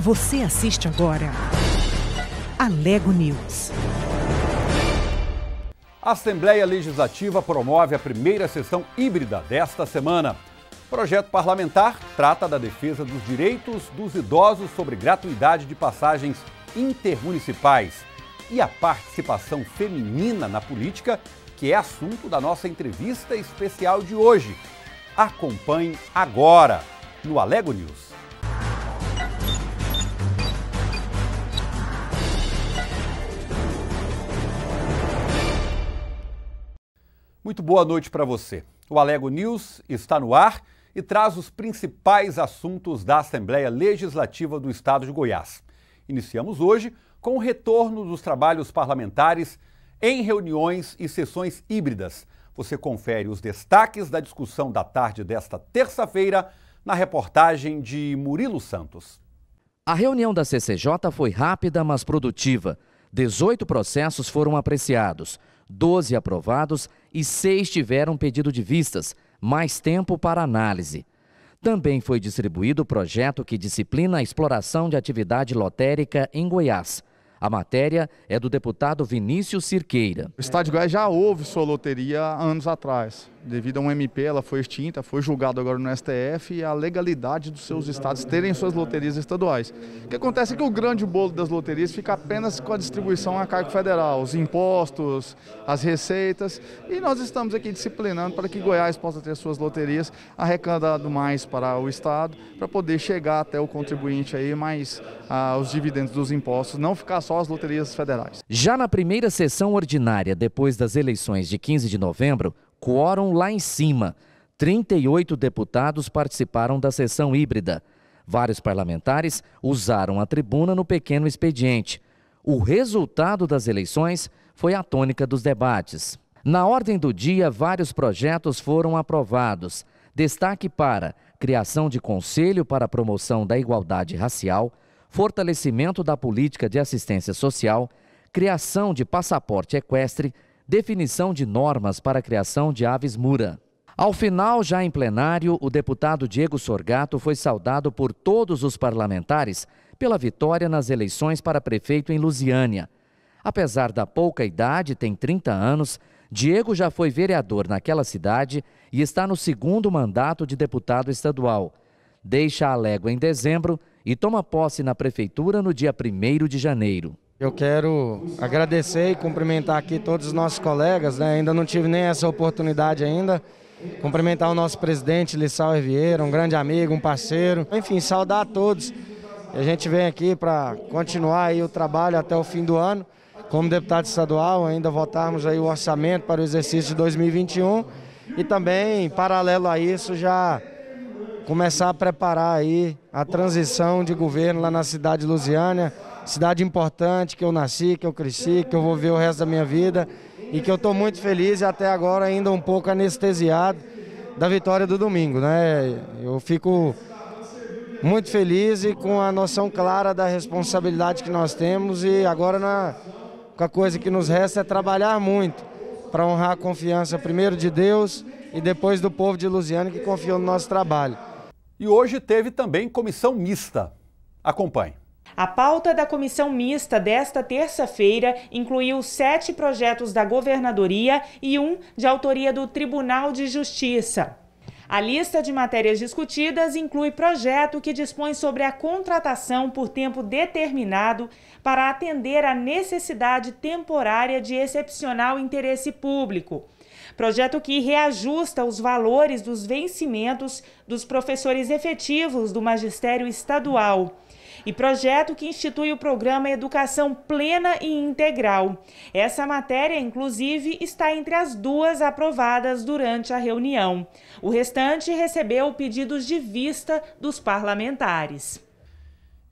Você assiste agora. Alego News. A Assembleia Legislativa promove a primeira sessão híbrida desta semana. O projeto parlamentar trata da defesa dos direitos dos idosos sobre gratuidade de passagens intermunicipais e a participação feminina na política, que é assunto da nossa entrevista especial de hoje. Acompanhe agora no Alego News. Muito boa noite para você. O Alego News está no ar e traz os principais assuntos da Assembleia Legislativa do Estado de Goiás. Iniciamos hoje com o retorno dos trabalhos parlamentares em reuniões e sessões híbridas. Você confere os destaques da discussão da tarde desta terça-feira na reportagem de Murilo Santos. A reunião da CCJ foi rápida, mas produtiva. 18 processos foram apreciados. 12 aprovados e 6 tiveram pedido de vistas, mais tempo para análise. Também foi distribuído o projeto que disciplina a exploração de atividade lotérica em Goiás. A matéria é do deputado Vinícius Cirqueira. O Estado de Goiás já houve sua loteria há anos atrás. Devido a um MP, ela foi extinta, foi julgada agora no STF e a legalidade dos seus estados terem suas loterias estaduais. O que acontece é que o grande bolo das loterias fica apenas com a distribuição a cargo federal, os impostos, as receitas, e nós estamos aqui disciplinando para que Goiás possa ter suas loterias arrecadado mais para o estado, para poder chegar até o contribuinte aí, mas ah, os dividendos dos impostos não ficar só as loterias federais. Já na primeira sessão ordinária, depois das eleições de 15 de novembro, quórum lá em cima. 38 deputados participaram da sessão híbrida. Vários parlamentares usaram a tribuna no pequeno expediente. O resultado das eleições foi a tônica dos debates. Na ordem do dia, vários projetos foram aprovados. Destaque para criação de conselho para a promoção da igualdade racial, fortalecimento da política de assistência social, criação de passaporte equestre, definição de normas para a criação de aves mura. Ao final, já em plenário, o deputado Diego Sorgato foi saudado por todos os parlamentares pela vitória nas eleições para prefeito em Lusiânia. Apesar da pouca idade, tem 30 anos, Diego já foi vereador naquela cidade e está no segundo mandato de deputado estadual. Deixa a légua em dezembro e toma posse na prefeitura no dia 1 de janeiro. Eu quero agradecer e cumprimentar aqui todos os nossos colegas, né? ainda não tive nem essa oportunidade ainda. Cumprimentar o nosso presidente Lissau Vieira, um grande amigo, um parceiro. Enfim, saudar a todos. A gente vem aqui para continuar aí o trabalho até o fim do ano. Como deputado estadual, ainda votarmos aí o orçamento para o exercício de 2021 e também, em paralelo a isso, já começar a preparar aí a transição de governo lá na cidade de Lusiânia, cidade importante que eu nasci, que eu cresci, que eu vou ver o resto da minha vida e que eu estou muito feliz e até agora ainda um pouco anestesiado da vitória do domingo, né? Eu fico muito feliz e com a noção clara da responsabilidade que nós temos e agora na, a coisa que nos resta é trabalhar muito para honrar a confiança primeiro de Deus e depois do povo de Lusiana que confiou no nosso trabalho. E hoje teve também comissão mista. Acompanhe. A pauta da comissão mista desta terça-feira incluiu sete projetos da governadoria e um de autoria do Tribunal de Justiça. A lista de matérias discutidas inclui projeto que dispõe sobre a contratação por tempo determinado para atender à necessidade temporária de excepcional interesse público Projeto que reajusta os valores dos vencimentos dos professores efetivos do magistério estadual e projeto que institui o programa Educação Plena e Integral. Essa matéria, inclusive, está entre as duas aprovadas durante a reunião. O restante recebeu pedidos de vista dos parlamentares.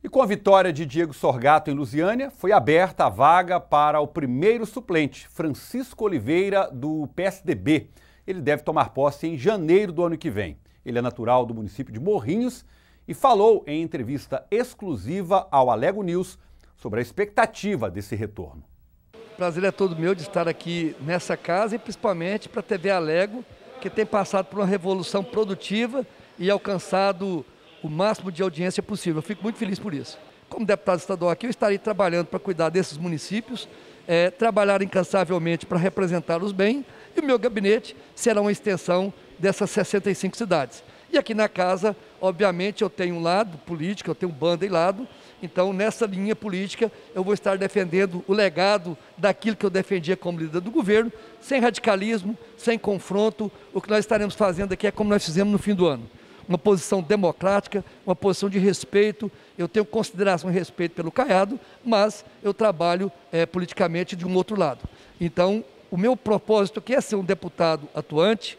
E com a vitória de Diego Sorgato em Lusiânia, foi aberta a vaga para o primeiro suplente, Francisco Oliveira, do PSDB. Ele deve tomar posse em janeiro do ano que vem. Ele é natural do município de Morrinhos e falou em entrevista exclusiva ao Alego News sobre a expectativa desse retorno. O prazer é todo meu de estar aqui nessa casa e principalmente para a TV Alego, que tem passado por uma revolução produtiva e alcançado o máximo de audiência possível. Eu fico muito feliz por isso. Como deputado estadual aqui, eu estarei trabalhando para cuidar desses municípios, é, trabalhar incansavelmente para representá-los bem, e o meu gabinete será uma extensão dessas 65 cidades. E aqui na casa, obviamente, eu tenho um lado político, eu tenho um bando e lado, então nessa linha política eu vou estar defendendo o legado daquilo que eu defendia como líder do governo, sem radicalismo, sem confronto. O que nós estaremos fazendo aqui é como nós fizemos no fim do ano uma posição democrática, uma posição de respeito. Eu tenho consideração e respeito pelo Caiado, mas eu trabalho é, politicamente de um outro lado. Então, o meu propósito aqui é ser um deputado atuante,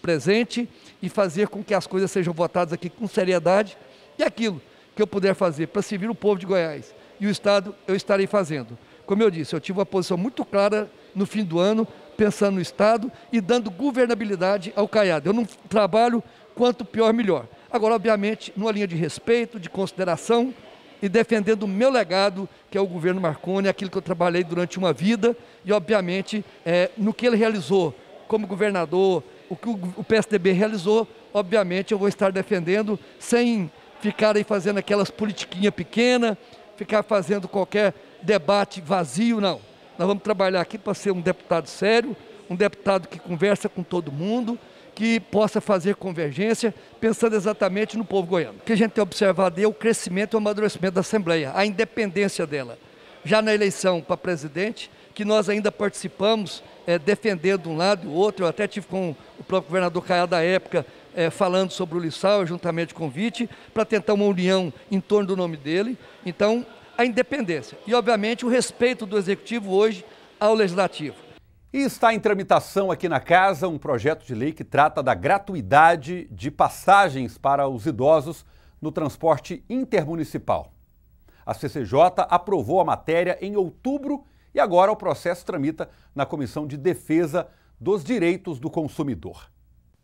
presente e fazer com que as coisas sejam votadas aqui com seriedade e é aquilo que eu puder fazer para servir o povo de Goiás e o Estado, eu estarei fazendo. Como eu disse, eu tive uma posição muito clara no fim do ano, pensando no Estado e dando governabilidade ao Caiado. Eu não trabalho quanto pior, melhor. Agora, obviamente, numa linha de respeito, de consideração e defendendo o meu legado, que é o governo Marconi, aquilo que eu trabalhei durante uma vida e, obviamente, é, no que ele realizou como governador, o que o PSDB realizou, obviamente eu vou estar defendendo sem ficar aí fazendo aquelas politiquinhas pequenas, ficar fazendo qualquer debate vazio, não. Nós vamos trabalhar aqui para ser um deputado sério, um deputado que conversa com todo mundo, que possa fazer convergência, pensando exatamente no povo goiano. O que a gente tem observado é o crescimento e o amadurecimento da Assembleia, a independência dela. Já na eleição para presidente, que nós ainda participamos, é, defendendo um lado e o outro, eu até tive com o próprio governador Caiá da época, é, falando sobre o Lissau, juntamente com o Vite, para tentar uma união em torno do nome dele. Então, a independência. E, obviamente, o respeito do executivo hoje ao legislativo. E está em tramitação aqui na casa um projeto de lei que trata da gratuidade de passagens para os idosos no transporte intermunicipal. A CCJ aprovou a matéria em outubro e agora o processo tramita na Comissão de Defesa dos Direitos do Consumidor.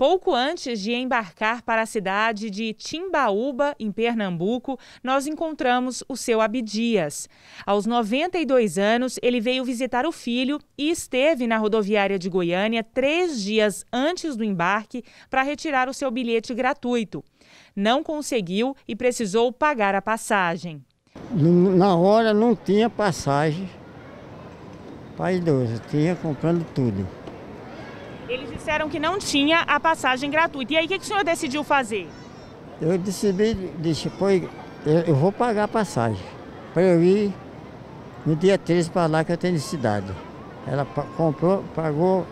Pouco antes de embarcar para a cidade de Timbaúba, em Pernambuco, nós encontramos o seu Abdias. Aos 92 anos, ele veio visitar o filho e esteve na rodoviária de Goiânia três dias antes do embarque para retirar o seu bilhete gratuito. Não conseguiu e precisou pagar a passagem. Na hora não tinha passagem para idoso, tinha comprando tudo. Eles disseram que não tinha a passagem gratuita. E aí, o que, que o senhor decidiu fazer? Eu decidi, disse, pois eu vou pagar a passagem para eu ir no dia 13 para lá que eu tenho necessidade. Ela comprou, pagou,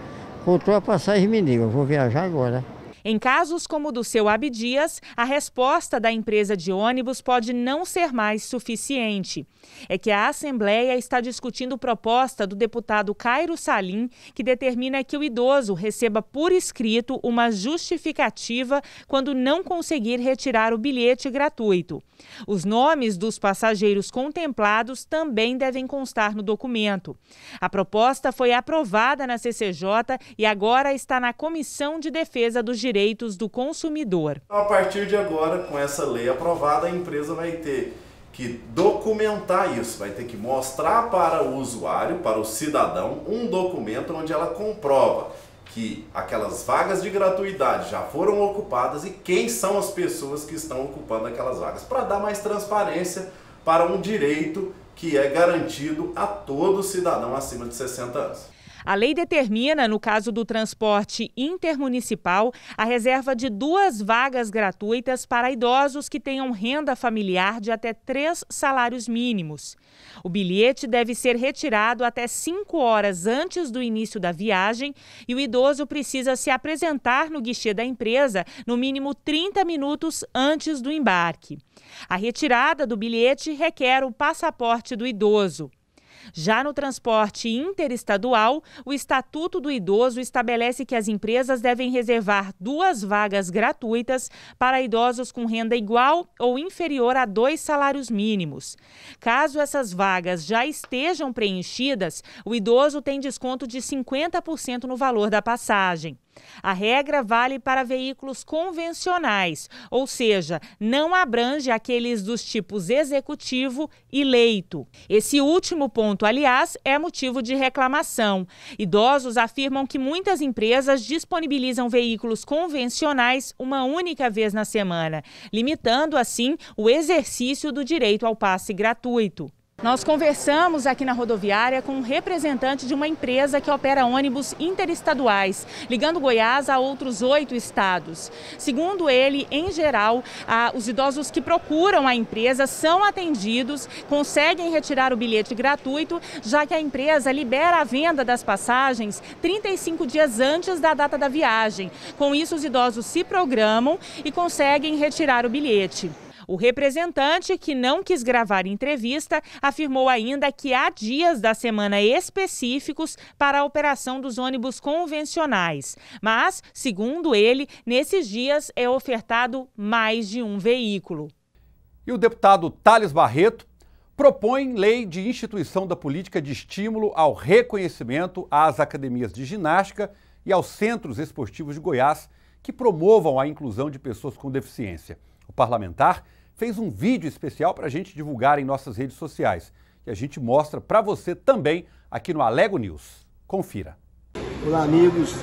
comprou a passagem e me eu vou viajar agora. Em casos como o do seu Abdias, a resposta da empresa de ônibus pode não ser mais suficiente. É que a Assembleia está discutindo proposta do deputado Cairo Salim, que determina que o idoso receba por escrito uma justificativa quando não conseguir retirar o bilhete gratuito. Os nomes dos passageiros contemplados também devem constar no documento. A proposta foi aprovada na CCJ e agora está na Comissão de Defesa dos Direitos direitos do consumidor. Então, a partir de agora, com essa lei aprovada, a empresa vai ter que documentar isso, vai ter que mostrar para o usuário, para o cidadão, um documento onde ela comprova que aquelas vagas de gratuidade já foram ocupadas e quem são as pessoas que estão ocupando aquelas vagas, para dar mais transparência para um direito que é garantido a todo cidadão acima de 60 anos. A lei determina, no caso do transporte intermunicipal, a reserva de duas vagas gratuitas para idosos que tenham renda familiar de até três salários mínimos. O bilhete deve ser retirado até cinco horas antes do início da viagem e o idoso precisa se apresentar no guichê da empresa no mínimo 30 minutos antes do embarque. A retirada do bilhete requer o passaporte do idoso. Já no transporte interestadual, o Estatuto do Idoso estabelece que as empresas devem reservar duas vagas gratuitas para idosos com renda igual ou inferior a dois salários mínimos. Caso essas vagas já estejam preenchidas, o idoso tem desconto de 50% no valor da passagem. A regra vale para veículos convencionais, ou seja, não abrange aqueles dos tipos executivo e leito. Esse último ponto, aliás, é motivo de reclamação. Idosos afirmam que muitas empresas disponibilizam veículos convencionais uma única vez na semana, limitando assim o exercício do direito ao passe gratuito. Nós conversamos aqui na rodoviária com um representante de uma empresa que opera ônibus interestaduais, ligando Goiás a outros oito estados. Segundo ele, em geral, os idosos que procuram a empresa são atendidos, conseguem retirar o bilhete gratuito, já que a empresa libera a venda das passagens 35 dias antes da data da viagem. Com isso, os idosos se programam e conseguem retirar o bilhete. O representante, que não quis gravar entrevista, afirmou ainda que há dias da semana específicos para a operação dos ônibus convencionais. Mas, segundo ele, nesses dias é ofertado mais de um veículo. E o deputado Thales Barreto propõe lei de instituição da política de estímulo ao reconhecimento às academias de ginástica e aos centros esportivos de Goiás que promovam a inclusão de pessoas com deficiência. O parlamentar fez um vídeo especial para a gente divulgar em nossas redes sociais. E a gente mostra para você também aqui no Alego News. Confira. Olá, amigos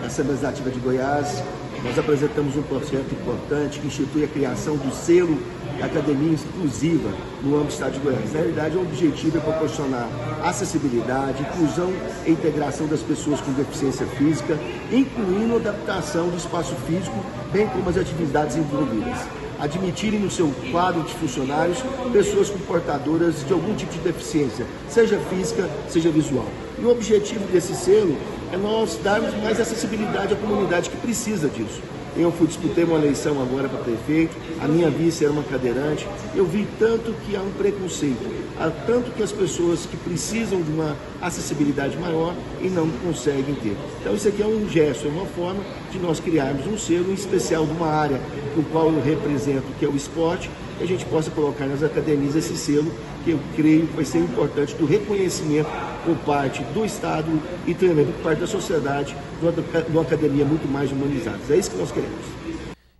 da Assembleia Legislativa de Goiás. Nós apresentamos um projeto importante que institui a criação do selo Academia Inclusiva no âmbito do Estado de Goiás. Na realidade, o objetivo é proporcionar acessibilidade, inclusão e integração das pessoas com deficiência física, incluindo adaptação do espaço físico, bem como as atividades envolvidas admitirem no seu quadro de funcionários pessoas com portadoras de algum tipo de deficiência, seja física, seja visual. E o objetivo desse selo é nós darmos mais acessibilidade à comunidade que precisa disso. Eu fui, disputei uma eleição agora para prefeito, a minha vice era uma cadeirante. Eu vi tanto que há um preconceito, há tanto que as pessoas que precisam de uma acessibilidade maior e não conseguem ter. Então isso aqui é um gesto, é uma forma de nós criarmos um selo especial de uma área no qual eu represento, que é o esporte, que a gente possa colocar nas academias esse selo que eu creio que vai ser importante do reconhecimento por parte do Estado e também por parte da sociedade de uma academia muito mais humanizada. É isso que nós queremos.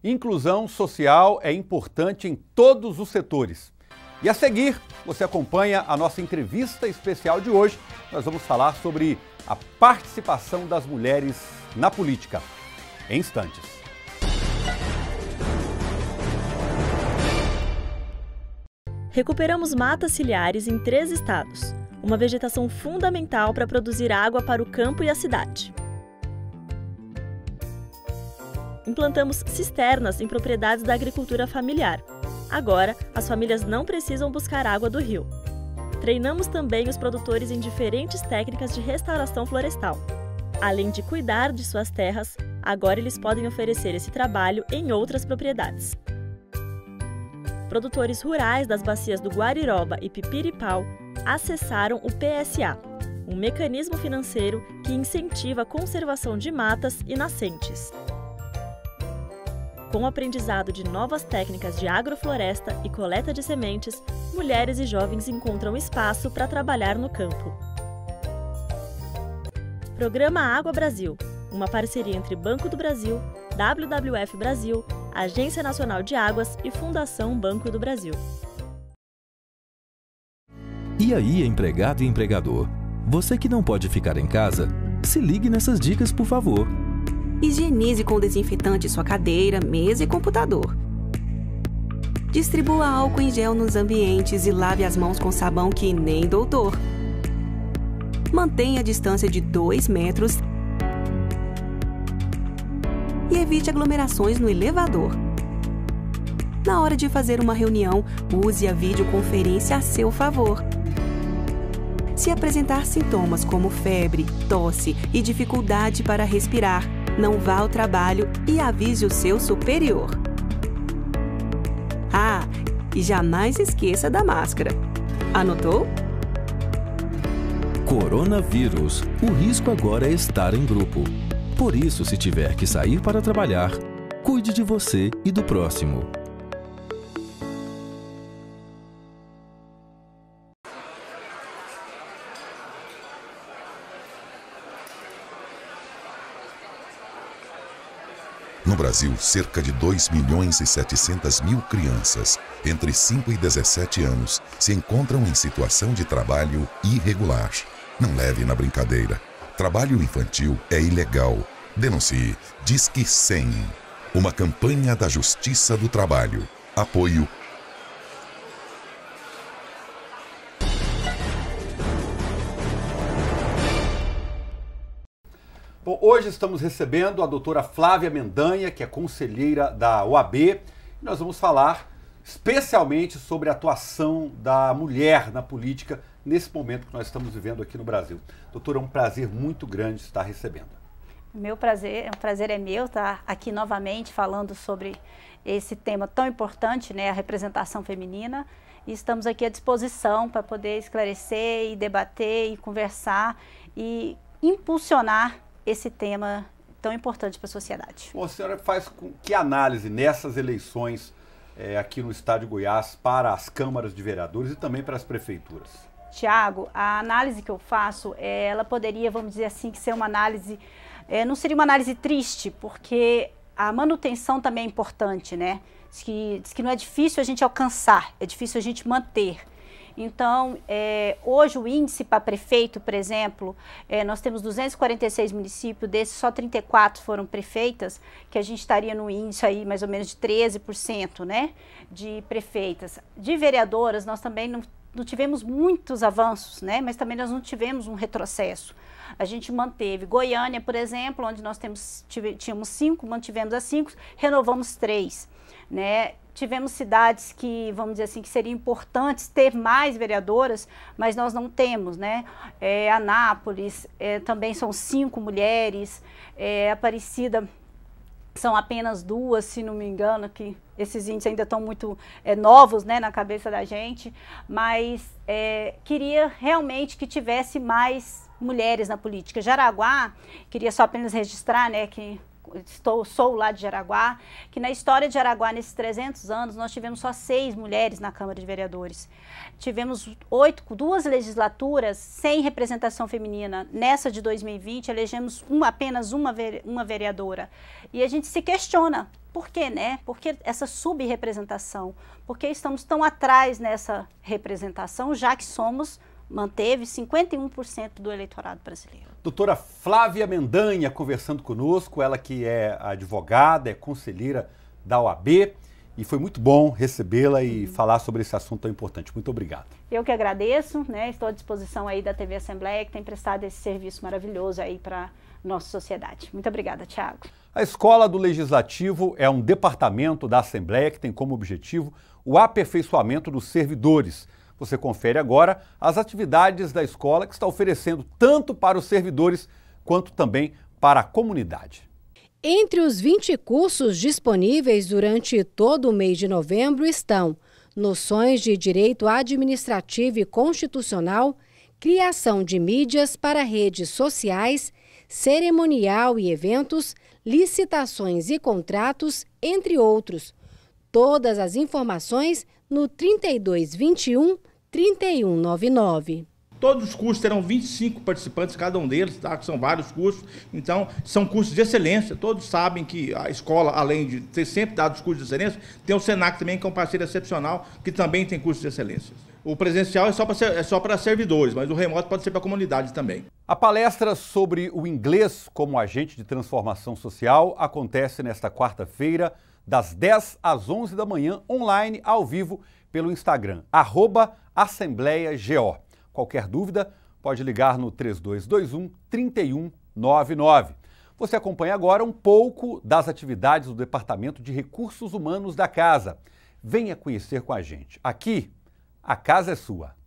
Inclusão social é importante em todos os setores. E a seguir, você acompanha a nossa entrevista especial de hoje. Nós vamos falar sobre a participação das mulheres na política. Em instantes. Recuperamos matas ciliares em três estados, uma vegetação fundamental para produzir água para o campo e a cidade. Implantamos cisternas em propriedades da agricultura familiar. Agora, as famílias não precisam buscar água do rio. Treinamos também os produtores em diferentes técnicas de restauração florestal. Além de cuidar de suas terras, agora eles podem oferecer esse trabalho em outras propriedades produtores rurais das bacias do Guariroba e Pipiripau acessaram o PSA, um mecanismo financeiro que incentiva a conservação de matas e nascentes. Com o aprendizado de novas técnicas de agrofloresta e coleta de sementes, mulheres e jovens encontram espaço para trabalhar no campo. Programa Água Brasil, uma parceria entre Banco do Brasil, WWF Brasil Agência Nacional de Águas e Fundação Banco do Brasil. E aí, empregado e empregador? Você que não pode ficar em casa, se ligue nessas dicas, por favor. Higienize com desinfetante sua cadeira, mesa e computador. Distribua álcool em gel nos ambientes e lave as mãos com sabão que nem doutor. Mantenha a distância de 2 metros e evite aglomerações no elevador. Na hora de fazer uma reunião, use a videoconferência a seu favor. Se apresentar sintomas como febre, tosse e dificuldade para respirar, não vá ao trabalho e avise o seu superior. Ah, e jamais esqueça da máscara. Anotou? Coronavírus. O risco agora é estar em grupo. Por isso, se tiver que sair para trabalhar, cuide de você e do próximo. No Brasil, cerca de 2 milhões e 700 mil crianças entre 5 e 17 anos se encontram em situação de trabalho irregular. Não leve na brincadeira. Trabalho infantil é ilegal. Denuncie. Disque 100. Uma campanha da Justiça do Trabalho. Apoio Bom, hoje estamos recebendo a doutora Flávia Mendanha, que é conselheira da OAB, e nós vamos falar especialmente sobre a atuação da mulher na política nesse momento que nós estamos vivendo aqui no Brasil. Doutora, é um prazer muito grande estar recebendo. Meu prazer, o é prazer é meu estar aqui novamente falando sobre esse tema tão importante, né, a representação feminina. E estamos aqui à disposição para poder esclarecer e debater e conversar e impulsionar esse tema tão importante para a sociedade. Bom, a senhora faz com que análise nessas eleições é, aqui no estado de Goiás para as câmaras de vereadores e também para as prefeituras? Tiago, a análise que eu faço, é, ela poderia, vamos dizer assim, que ser uma análise, é, não seria uma análise triste, porque a manutenção também é importante, né? Diz que, diz que não é difícil a gente alcançar, é difícil a gente manter. Então, é, hoje o índice para prefeito, por exemplo, é, nós temos 246 municípios, desses só 34 foram prefeitas, que a gente estaria no índice aí mais ou menos de 13%, né, de prefeitas. De vereadoras, nós também não não tivemos muitos avanços, né? mas também nós não tivemos um retrocesso. A gente manteve Goiânia, por exemplo, onde nós temos, tive, tínhamos cinco, mantivemos as cinco, renovamos três. Né? Tivemos cidades que, vamos dizer assim, que seriam importantes ter mais vereadoras, mas nós não temos, né? É, Anápolis, é, também são cinco mulheres, é, Aparecida são apenas duas, se não me engano, que esses índices ainda estão muito é, novos né, na cabeça da gente, mas é, queria realmente que tivesse mais mulheres na política. Jaraguá, queria só apenas registrar né, que estou, sou lá de Jaraguá, que na história de Jaraguá, nesses 300 anos, nós tivemos só seis mulheres na Câmara de Vereadores. Tivemos oito, duas legislaturas sem representação feminina. Nessa de 2020, elegemos uma, apenas uma, uma vereadora. E a gente se questiona, por que né? Por que essa subrepresentação? Por que estamos tão atrás nessa representação, já que somos manteve 51% do eleitorado brasileiro. Doutora Flávia Mendanha conversando conosco, ela que é advogada, é conselheira da OAB. E foi muito bom recebê-la e uhum. falar sobre esse assunto tão importante. Muito obrigado. Eu que agradeço, né? Estou à disposição aí da TV Assembleia, que tem prestado esse serviço maravilhoso aí para nossa sociedade. Muito obrigada, Tiago. A Escola do Legislativo é um departamento da Assembleia que tem como objetivo o aperfeiçoamento dos servidores você confere agora as atividades da escola que está oferecendo tanto para os servidores quanto também para a comunidade. Entre os 20 cursos disponíveis durante todo o mês de novembro estão noções de direito administrativo e constitucional, criação de mídias para redes sociais, cerimonial e eventos, licitações e contratos, entre outros. Todas as informações no 3221 3199. Todos os cursos terão 25 participantes, cada um deles, tá? que são vários cursos. Então, são cursos de excelência. Todos sabem que a escola, além de ter sempre dado os cursos de excelência, tem o SENAC também, que é um parceiro excepcional, que também tem cursos de excelência. O presencial é só para é só servidores, mas o remoto pode ser para a comunidade também. A palestra sobre o inglês como agente de transformação social acontece nesta quarta-feira, das 10 às 11 da manhã, online, ao vivo, pelo Instagram, arroba Assembleia GO. Qualquer dúvida, pode ligar no 3221 3199. Você acompanha agora um pouco das atividades do Departamento de Recursos Humanos da Casa. Venha conhecer com a gente. Aqui, a casa é sua.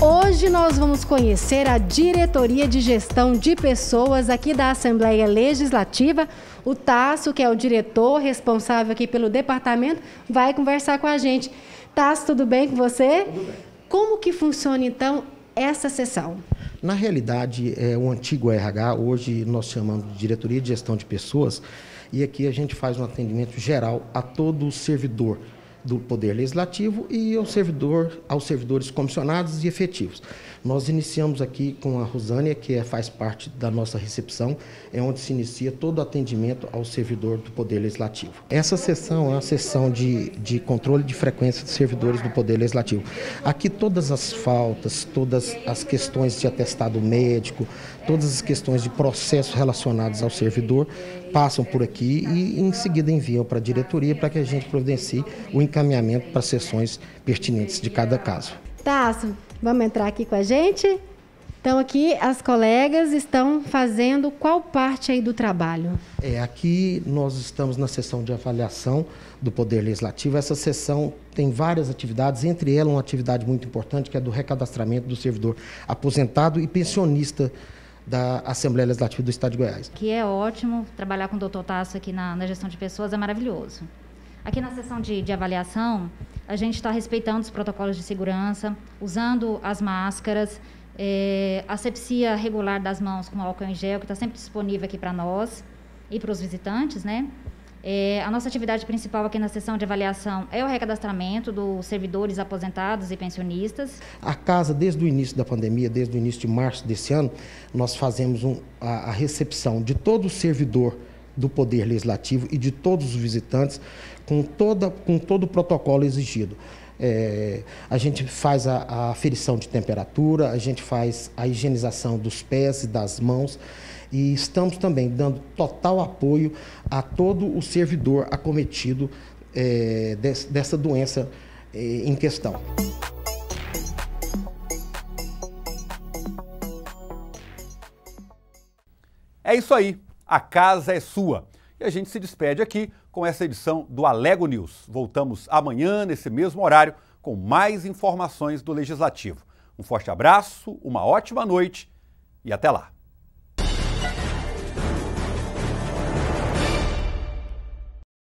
Hoje nós vamos conhecer a Diretoria de Gestão de Pessoas aqui da Assembleia Legislativa, o Tasso, que é o diretor responsável aqui pelo departamento, vai conversar com a gente. Tasso, tudo bem com você? Tudo bem. Como que funciona então essa sessão? Na realidade, é o antigo RH, hoje nós chamamos de diretoria de gestão de pessoas, e aqui a gente faz um atendimento geral a todo o servidor do Poder Legislativo e ao servidor, aos servidores comissionados e efetivos. Nós iniciamos aqui com a Rosânia, que é, faz parte da nossa recepção, é onde se inicia todo o atendimento ao servidor do Poder Legislativo. Essa sessão é a sessão de, de controle de frequência de servidores do Poder Legislativo. Aqui todas as faltas, todas as questões de atestado médico, todas as questões de processos relacionados ao servidor passam por aqui e em seguida enviam para a diretoria para que a gente providencie o encaminhamento para as sessões pertinentes de cada caso. Tá. Vamos entrar aqui com a gente? Então, aqui as colegas estão fazendo qual parte aí do trabalho? É, aqui nós estamos na sessão de avaliação do Poder Legislativo. Essa sessão tem várias atividades, entre elas uma atividade muito importante, que é do recadastramento do servidor aposentado e pensionista da Assembleia Legislativa do Estado de Goiás. Que é ótimo, trabalhar com o doutor Tasso aqui na, na gestão de pessoas é maravilhoso. Aqui na sessão de, de avaliação, a gente está respeitando os protocolos de segurança, usando as máscaras, é, asepsia regular das mãos com álcool em gel, que está sempre disponível aqui para nós e para os visitantes, né? É, a nossa atividade principal aqui na sessão de avaliação é o recadastramento dos servidores aposentados e pensionistas. A casa, desde o início da pandemia, desde o início de março desse ano, nós fazemos um, a, a recepção de todo servidor do Poder Legislativo e de todos os visitantes com, toda, com todo o protocolo exigido. É, a gente faz a, a aferição de temperatura, a gente faz a higienização dos pés e das mãos e estamos também dando total apoio a todo o servidor acometido é, des, dessa doença é, em questão. É isso aí, a casa é sua. E a gente se despede aqui com essa edição do Alego News. Voltamos amanhã, nesse mesmo horário, com mais informações do Legislativo. Um forte abraço, uma ótima noite e até lá.